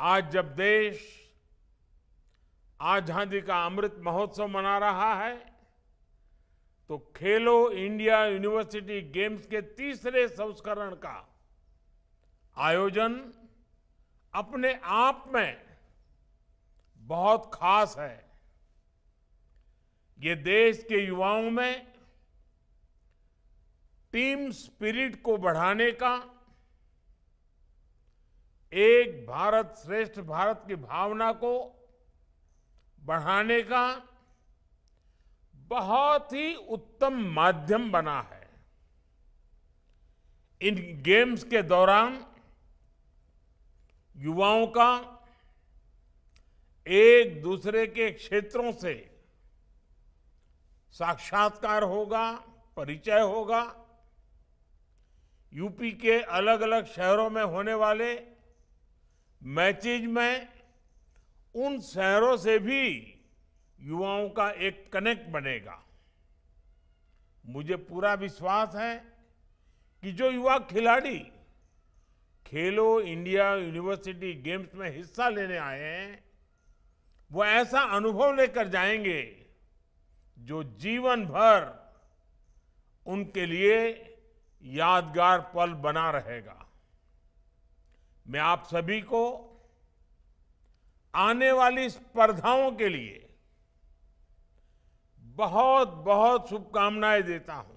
आज जब देश आजादी का अमृत महोत्सव मना रहा है तो खेलो इंडिया यूनिवर्सिटी गेम्स के तीसरे संस्करण का आयोजन अपने आप में बहुत खास है ये देश के युवाओं में टीम स्पिरिट को बढ़ाने का एक भारत श्रेष्ठ भारत की भावना को बढ़ाने का बहुत ही उत्तम माध्यम बना है इन गेम्स के दौरान युवाओं का एक दूसरे के क्षेत्रों से साक्षात्कार होगा परिचय होगा यूपी के अलग अलग शहरों में होने वाले मैचिज में उन शहरों से भी युवाओं का एक कनेक्ट बनेगा मुझे पूरा विश्वास है कि जो युवा खिलाड़ी खेलो इंडिया यूनिवर्सिटी गेम्स में हिस्सा लेने आए हैं वो ऐसा अनुभव लेकर जाएंगे जो जीवन भर उनके लिए यादगार पल बना रहेगा मैं आप सभी को आने वाली स्पर्धाओं के लिए बहुत बहुत शुभकामनाएं देता हूं